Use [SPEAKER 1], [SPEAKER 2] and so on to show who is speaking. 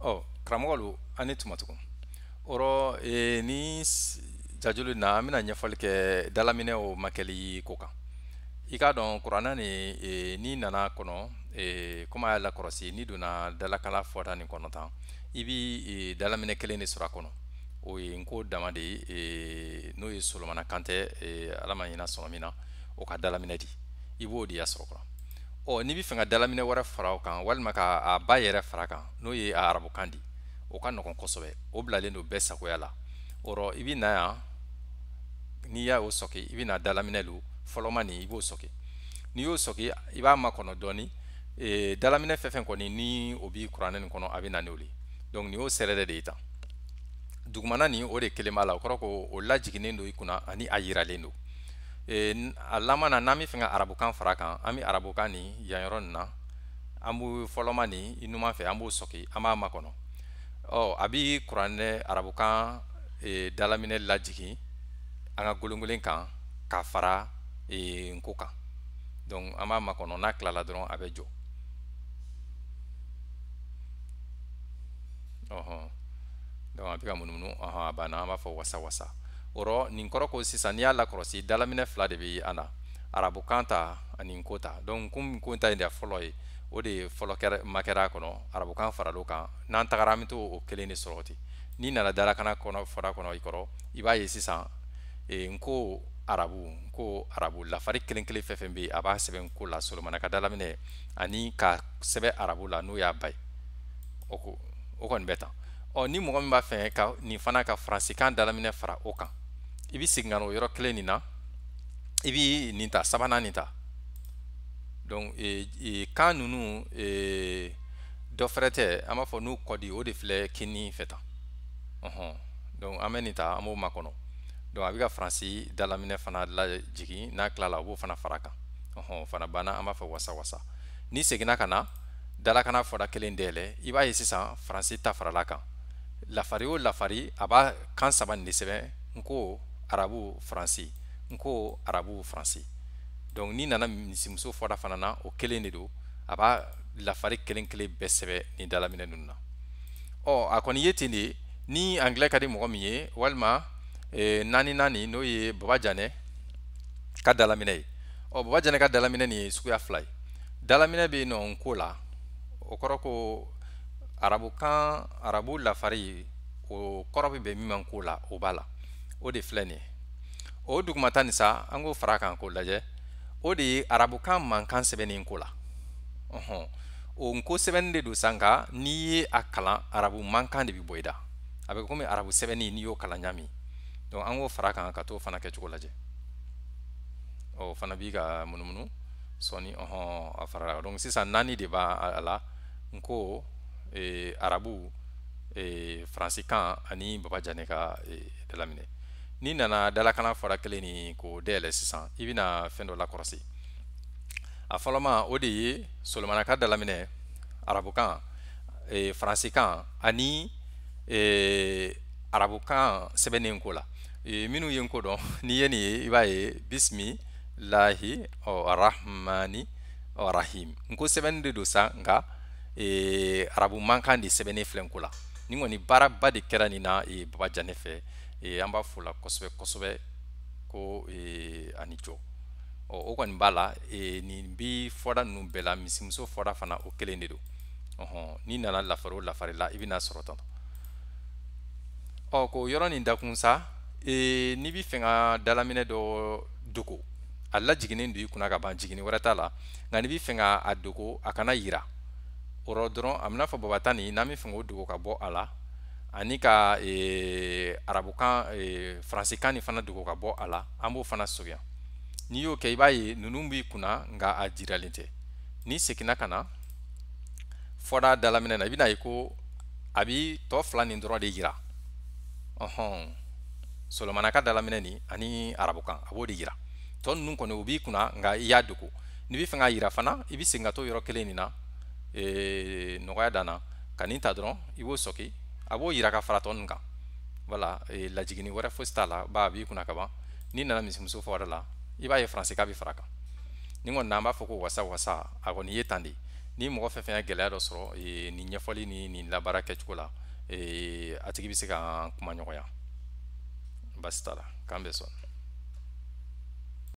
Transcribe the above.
[SPEAKER 1] o karamɔgɔlu ani tuma tugun o rɔ ee, ni jajulu na an bɛna ɲɛfɔli kɛ dalaminɛw makɛli ko kan i k'a dɔn kuranna ni e, n'i nana kɔnɔ e, komi a y'a lakɔlɔsi n'i donna dalakala fɔta nin kɔnɔ tan i b'i e, dalaminɛ kelen de sɔrɔ a kɔnɔ o ye n ko dama de ye e, n'o ye solomana kantɛ e, ala ma ɲina sɔnɔ min na o ka dalaminɛ di i b'o de y'a sɔrɔ kɔnɔ ɔ n'i bi fɛ ka dalaminɛ wɛrɛ fara o kan walima k'a ba yɛrɛ fara kan n'o ye a arabukan di o ka nɔgɔn kosɛbɛ o bilalen don bɛɛ sagoya la o i bɛ na yan n'i y'a sɔki i bɛ na dalaminɛ lo fɔlɔ ma nin i b'o sɔki n'i y'o sɔki i b'a makɔnɔ dɔɔni ee dalaminɛ fɛn fɛn kɔni ni o b'i kuranɛ nin kɔnɔ a bi na n'o de donc nin y'o sɛrɛdɛ de ye tan dugumana nin o de kelen b'a la o kɔrɔ ko o lajiginnen don i kunna ani a yiralen don E, a lamana na n'an bɛ fɛ ka arabukan fara kan an bɛ arabukan ni yan yɔrɔ nin na an b'o fɔlɔma ni i numan fɛ an b'o sɔki an b'a makɔnɔ ɔ a bi kuranɛ arabukan e, dalaminɛ lajigi an ka golongolen kan ka fara e, nko kan donc an b'a makɔnɔ n'a kilala dɔrɔn a bɛ jɔ ɔhɔn donc a bi ka munumunu ɔhɔn a banna an b'a fɔ wasa wasa oro rɔ nin kɔrɔ ko sisan n'i y'a lakɔlɔsi dalaminɛ fila de bɛ an na arabukan ta ani n ta donc komi ko ta ye dɛ fɔlɔ ye o de ye fɔlɔ kɛra ma kɛra a kɔnɔ arabukan faral'o kan n'an tagara an bɛ t'o kelen de sɔrɔ ten n'i nana dalakana kɔnɔ fara kɔnɔ i kɔrɔ i b'a ye sisan ee n arabu nko arabu lafari kelen kelen fɛn fɛn bɛ yen a b'a sɛbɛn ko la solomana ka dalaminɛ ani ka sɛbɛn arabu la n'o y'a ba ye o ko o kɔni bɛ tan ɔ ni mɔgɔ min b'a fɛ ka nin fana ka faransikan dalaminɛ fara o kan i bi segin ka na o yɔrɔ kelen nin na i bi nin ta sabanan nin ta donc e, e, kan ninnu e, dɔ fɛrɛ tɛ an b'a fɔ n'u kɔdi o de filɛ kini fɛ tan ɔhɔn donc an bɛ nin ta an b'o makɔnɔ donc a bɛ ka faransi dalaminɛ fana lajigin n'a tilala o b'o fana fara kan ɔhɔn fana banna an b'a fɔ wasa wasa n'i seginna ka na dalakana fɔra kelen dayɛlɛ i b'a ye sisan faransi ta farala kan lafari o lafari a b'a kan saba nin de sɛbɛn n ko arabu faransi n ko arabu faransi donc n'i nana misimuso fɔra fana na o kelen de do a b'a lafari kelen kelen bɛɛ sɛbɛ ni dalaminɛ ninnu na ɔ a kɔni ye ten de ni anglais ka di mɔgɔ min ye walima eh, naani naani n'o ye babajanɛ ka dalaminɛ ye ɔ babajanɛ ka dalaminɛ nin ye suguya fila ye dalaminɛ bɛ nɔ n ko la o kɔrɔ ko arabukan arabu lafari o kɔrɔ bɛ bɛn min ma ko la o b'a la Odi de filɛ nin ye o duguma nin sa an k'o fara kan k'o lajɛ o de ye arabukan mankan sɛbɛnni ko la ɔhɔn o nko sɛbɛnni de don sa n'i ye a kalan arabu mankan de bi bɔ i da a arabu sɛbɛnni n'i y'o kalan nyami donc an k'o fara kan ka t'o fana kɛcogo lajɛ o fana b'i ka munumunu sɔɔni ɔhɔn a farala donc sisan naani de b'a a la nko e, arabu eh, faransikan ani baba jane ka eh, dalaminɛ n'i nana dalakana fara kelen ni k'o dayɛlɛ sisan i bɛna fɛn dɔ lakɔrɔsi a fɔlɔma o de ye solomanaka dalaminɛ arabukan e, faransikan ani e, arabukan sɛbɛnnen ko la e, minnu ye n ko dɔn n'i ye nin ye i b'a lahi ɔ rahmani ɔ rahim n ko sɛbɛnni de do sa nka e, arabu mankan de sɛbɛnnen filɛ n ko la ni kɔni baaraba de kɛra nin na e, baba janɛ e, an b'a fo ko e, eh, ani jɔ o kɔni b'a eh, la e, nin bi fɔda nunu bɛɛ la misimuso fɔda fana o kelen de do ɔhɔn n'i nana lafari o lafari la i bɛna sɔrɔ tan ɔ k'o yɔrɔ nin dakun sa e, eh, n'i bi fɛ ka dalaminɛ dɔ dogo a lajiginnen don i kunna ka ban jiginni wɛrɛ t'a la nka n'i bi fɛ ka a dogo a kana yira o rɔ dɔrɔn a bɛna fɔ babata nin n'an bɛ fɛ k'o dogo ka bɔ a la ani ka e, arabukan e, faransikan ni fana dogo ka bɔ a la an b'o fana sogoya n'i y'o kɛ i b'a ye ninnu b'i kunna nka a jiralen tɛ n'i seginna ka na fɔda dalaminɛ na i bɛna ye ko a bi tɔ fila nin dɔrɔn de yira ɔhɔn solomanaka dalaminɛ nin ani arabukan a b'o de yira tɔ ninnu kɔni o b'i kunna nka i y'a dogo n'i bɛ fɛ k'a yira fana i bɛ segin ka to yɔrɔ kelen nin na ee, nɔgɔya dan na ka nin ta dɔrɔn i b'o sɔki a b'o yira ka fara tɔ kan wala lajigini wɛrɛ fosi t'a la e e ba e a b'i kunna kaban n'i nana misimuso fɔ o la i b'a ye faransi k'a bi fara kan ni kɔni n'an b'a fɔ ko wasa wasa a kɔni ye tan de ni mɔgɔ fɛn fɛn ye gɛlɛya dɔ sɔrɔ nin ɲɛfɔli ni nin labaara kɛcogo la a tigi bɛ se ka kuma ɲɔgɔnya basi t'a la k'an bɛ sɔn